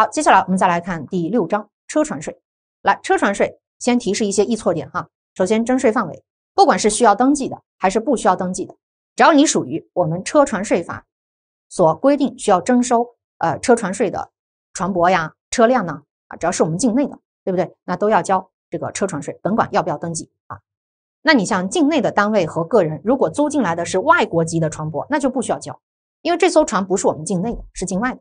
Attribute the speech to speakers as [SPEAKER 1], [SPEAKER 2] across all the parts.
[SPEAKER 1] 好，接下来我们再来看第六章车船税。
[SPEAKER 2] 来，车船税先提示一些易错点哈。首先，征税范围，不管是需要登记的还是不需要登记的，只要你属于我们车船税法所规定需要征收呃车船税的船舶呀、车辆呢，啊，只要是我们境内的，对不对？那都要交这个车船税，甭管要不要登记啊。那你像境内的单位和个人，如果租进来的是外国籍的船舶，那就不需要交，因为这艘船不是我们境内的，是境外的。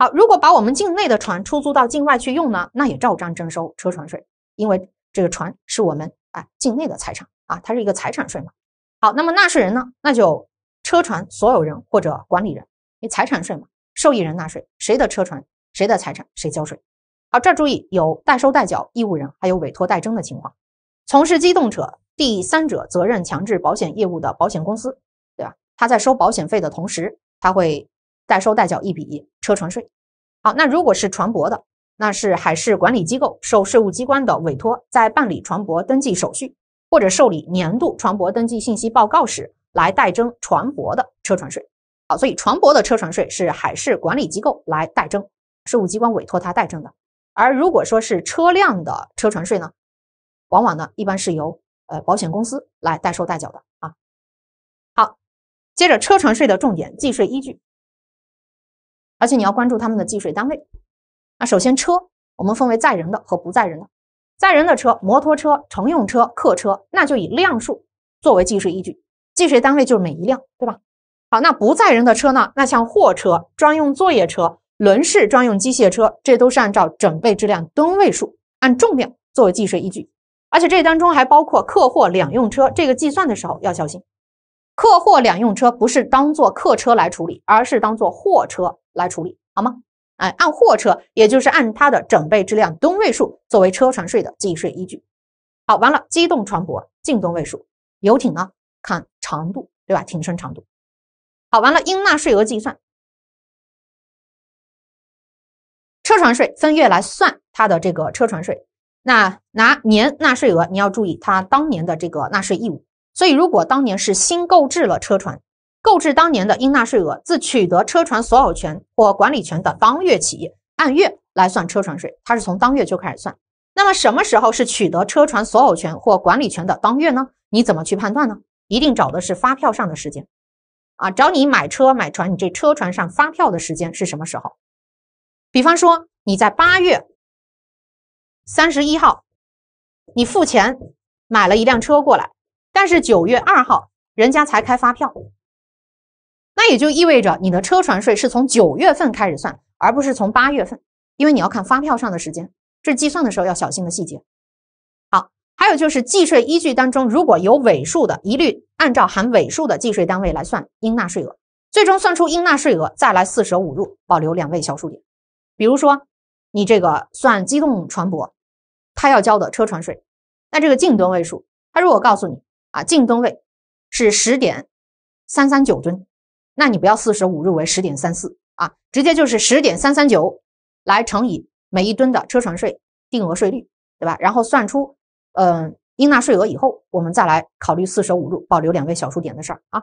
[SPEAKER 2] 好，如果把我们境内的船出租到境外去用呢，那也照章征收车船税，因为这个船是我们啊境内的财产啊，它是一个财产税嘛。好，那么纳税人呢，那就车船所有人或者管理人，因为财产税嘛，受益人纳税，谁的车船，谁的财产，谁交税。好，这儿注意有代收代缴义务人，还有委托代征的情况。从事机动车第三者责任强制保险业务的保险公司，对吧？他在收保险费的同时，他会。代收代缴一笔车船税。好，那如果是船舶的，那是海事管理机构受税务机关的委托，在办理船舶登记手续或者受理年度船舶登记信息报告时，来代征船舶的车船税。好，所以船舶的车船税是海事管理机构来代征，税务机关委托他代征的。而如果说是车辆的车船税呢，往往呢一般是由呃保险公司来代收代缴的啊。
[SPEAKER 1] 好，接着车船税的重点计税依据。
[SPEAKER 2] 而且你要关注他们的计税单位。那首先车，我们分为载人的和不载人的。载人的车，摩托车、乘用车、客车，那就以辆数作为计税依据，计税单位就是每一辆，对吧？好，那不载人的车呢？那像货车、专用作业车、轮式专用机械车，这都是按照整备质量吨位数，按重量作为计税依据。而且这当中还包括客货两用车，这个计算的时候要小心。客货两用车不是当做客车来处理，而是当做货车来处理，好吗？哎，按货车，也就是按它的整备质量吨位数作为车船税的计税依据。好，完了，机动船舶净吨位数，游艇呢？看
[SPEAKER 1] 长度，对吧？艇身长度。好，完了，应纳税额计算。
[SPEAKER 2] 车船税分月来算它的这个车船税，那拿年纳税额，你要注意它当年的这个纳税义务。所以，如果当年是新购置了车船，购置当年的应纳税额自取得车船所有权或管理权的当月起，按月来算车船税，它是从当月就开始算。那么，什么时候是取得车船所有权或管理权的当月呢？你怎么去判断呢？一定找的是发票上的时间，啊，找你买车买船，你这车船上发票的时间是什么时候？比方说你在八月三十一号，你付钱买了一辆车过来。但是九月二号人家才开发票，那也就意味着你的车船税是从九月份开始算，而不是从八月份，因为你要看发票上的时间，这是计算的时候要小心的细节。好，还有就是计税依据当中如果有尾数的，一律按照含尾数的计税单位来算应纳税额，最终算出应纳税额，再来四舍五入保留两位小数点。比如说你这个算机动船舶，他要交的车船税，那这个净吨位数，他如果告诉你。啊，净吨位是十点三三九吨，那你不要四舍五入为十点三四啊，直接就是十点三三九来乘以每一吨的车船税定额税率，对吧？然后算出嗯应纳税额以后，我们再来考虑四舍五入保留两位小数点的事儿啊。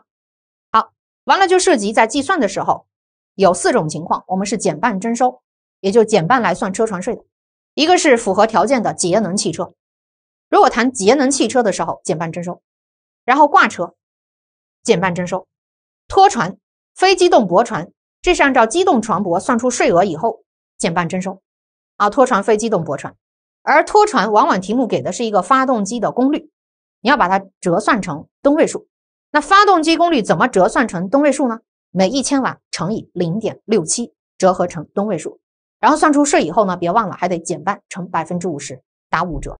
[SPEAKER 2] 好，完了就涉及在计算的时候有四种情况，我们是减半征收，也就减半来算车船税的。一个是符合条件的节能汽车，如果谈节能汽车的时候，减半征收。然后挂车，减半征收；拖船、非机动驳船，这是按照机动船舶算出税额以后减半征收。啊，拖船、非机动驳船，而拖船往往题目给的是一个发动机的功率，你要把它折算成吨位数。那发动机功率怎么折算成吨位数呢？每一千瓦乘以零点六七，折合成吨位数。然后算出税以后呢，别忘了还得减半，乘百分之五十，打五折。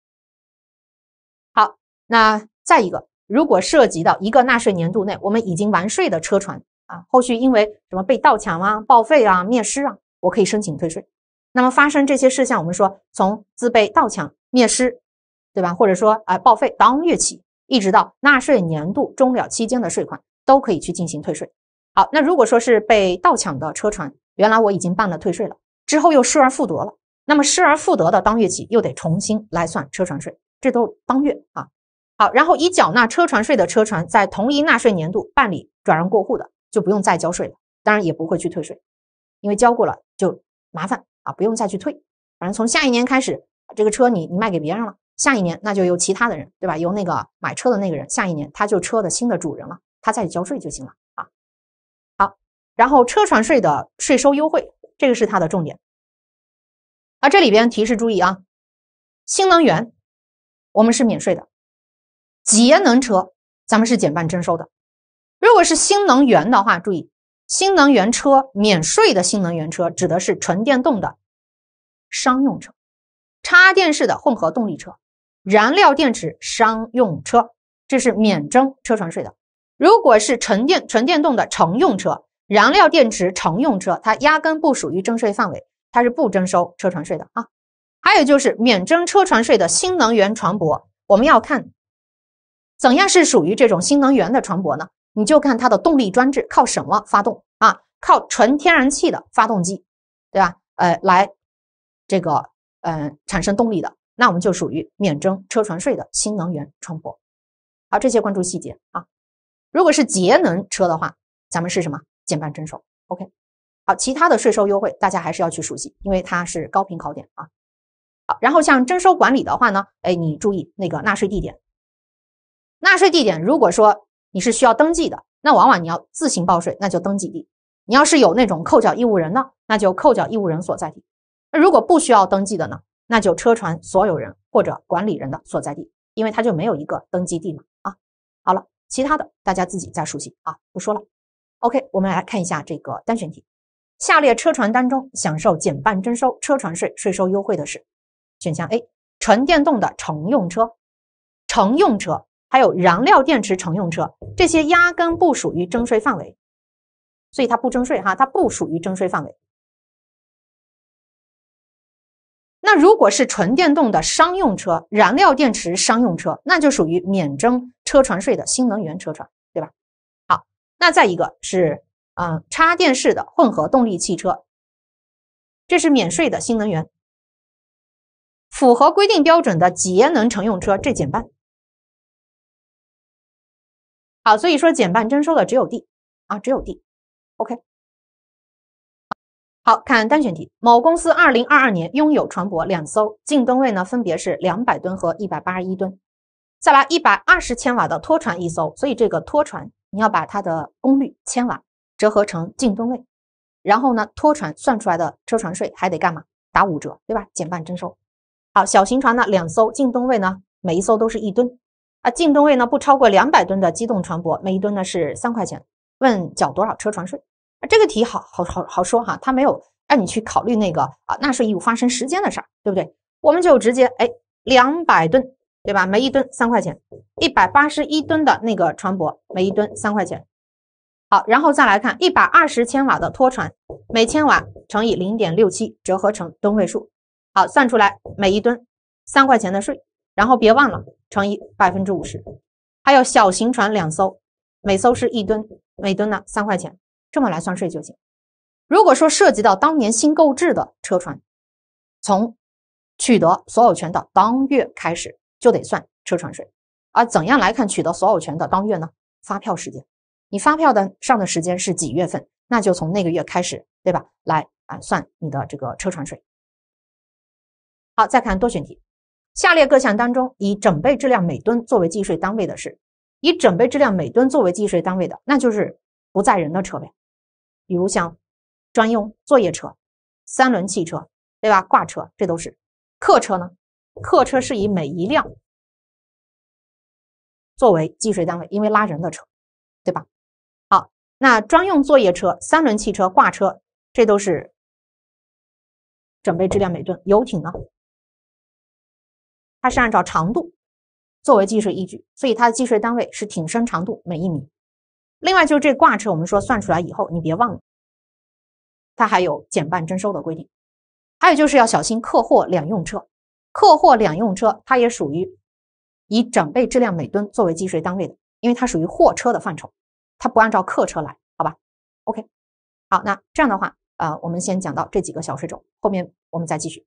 [SPEAKER 2] 好，那再一个。如果涉及到一个纳税年度内，我们已经完税的车船啊，后续因为什么被盗抢啊、报废啊、灭失啊，我可以申请退税。那么发生这些事项，我们说从自被盗抢、灭失，对吧？或者说啊报废，当月起一直到纳税年度终了期间的税款都可以去进行退税。好，那如果说是被盗抢的车船，原来我已经办了退税了，之后又失而复得了，那么失而复得的当月起又得重新来算车船税，这都是当月啊。好，然后已缴纳车船税的车船，在同一纳税年度办理转让过户的，就不用再交税了，当然也不会去退税，因为交过了就麻烦啊，不用再去退。反正从下一年开始，这个车你你卖给别人了，下一年那就由其他的人，对吧？由那个买车的那个人，下一年他就车的新的主人了，他再去交税就行了啊。好，然后车船税的税收优惠，
[SPEAKER 1] 这个是它的重点。啊，这里边提示注意啊，新能
[SPEAKER 2] 源我们是免税的。节能车，咱们是减半征收的。如果是新能源的话，注意，新能源车免税的新能源车指的是纯电动的商用车、插电式的混合动力车、燃料电池商用车，这是免征车船税的。如果是纯电纯电动的乘用车、燃料电池乘用车，它压根不属于征税范围，它是不征收车船税的啊。还有就是免征车船税的新能源船舶，我们要看。怎样是属于这种新能源的船舶呢？你就看它的动力装置靠什么发动啊？靠纯天然气的发动机，对吧？呃，来这个嗯产生动力的，那我们就属于免征车船税的新能源船舶。好，这些关注细节啊。如果是节能车的话，咱们是什么减半征收？OK。好，其他的税收优惠大家还是要去熟悉，因为它是高频考点啊。好，然后像征收管理的话呢，哎，你注意那个纳税地点。纳税地点，如果说你是需要登记的，那往往你要自行报税，那就登记地；你要是有那种扣缴义务人呢，那就扣缴义务人所在地；那如果不需要登记的呢，那就车船所有人或者管理人的所在地，因为他就没有一个登记地嘛。啊，好了，其他的大家自己再熟悉啊，不说了。OK，我们来看一下这个单选题：下列车船当中享受减半征收车船税税收优惠的是？选项 A，纯电动的乘用车，乘用车。还有燃料电池乘用车，这些压根不属于征税范围，所以它不征税哈，它不属于征税范围。
[SPEAKER 1] 那如果是纯电动的商用
[SPEAKER 2] 车、燃料电池商用车，那就属于免征车船税的新能源车船，对吧？好，那再一个是，嗯，插电式的混合动力汽车，
[SPEAKER 1] 这是免税的新能源。符合规定标准的节能乘用车，这减半。好，所以说
[SPEAKER 2] 减半征收的只有 D 啊，只有 D。OK，好看单选题。某公司二零二二年拥有船舶两艘，净吨位呢分别是两百吨和一百八十一吨。再来一百二十千瓦的拖船一艘，所以这个拖船你要把它的功率千瓦折合成净吨位，然后呢拖船算出来的车船税还得干嘛？打五折，对吧？减半征收。好，小型船呢两艘，净吨位呢每一艘都是一吨。啊，净吨位呢不超过两百吨的机动船舶，每一吨呢是三块钱。问缴多少车船税？啊，这个题好好好好说哈，它没有让你去考虑那个啊纳税义务发生时间的事儿，对不对？我们就直接哎，两百吨，对吧？每一吨三块钱，一百八十一吨的那个船舶，每一吨三块钱。好，然后再来看一百二十千瓦的拖船，每千瓦乘以零点六七折合成吨位数，好，算出来每一吨三块钱的税。然后别忘了乘以百分之五十，还有小型船两艘，每艘是一吨，每吨呢三块钱，这么来算税就行。如果说涉及到当年新购置的车船，从取得所有权的当月开始就得算车船税。而怎样来看取得所有权的当月呢？发票时间，你发票的上的时间是几月份，那就从那个月开始，对吧？来啊算你的这个车船税。好，再看多选题。下列各项当中，以整备质量每吨作为计税单位的是，以整备质量每吨作为计税单位的，那就是不载人的车呗，比如像专用作业车、三轮汽车，对吧？挂车这都是。客车呢？客车是
[SPEAKER 1] 以每一辆作为计税单位，因为拉人的车，对吧？好，那专用作业车、三轮汽车、挂车这都是整备质量每吨。游艇呢？
[SPEAKER 2] 它是按照长度作为计税依据，所以它的计税单位是挺身长度每一米。另外就是这挂车，我们说算出来以后，你别忘了，它还有减半征收的规定。还有就是要小心客货两用车，客货两用车它也属于以整备质量每吨作为计税单位的，因为它属于货车的范畴，它不按照客车来，好吧？OK，好，那这样的话，呃，我们先
[SPEAKER 1] 讲到这几个小税种，后面我们再继续。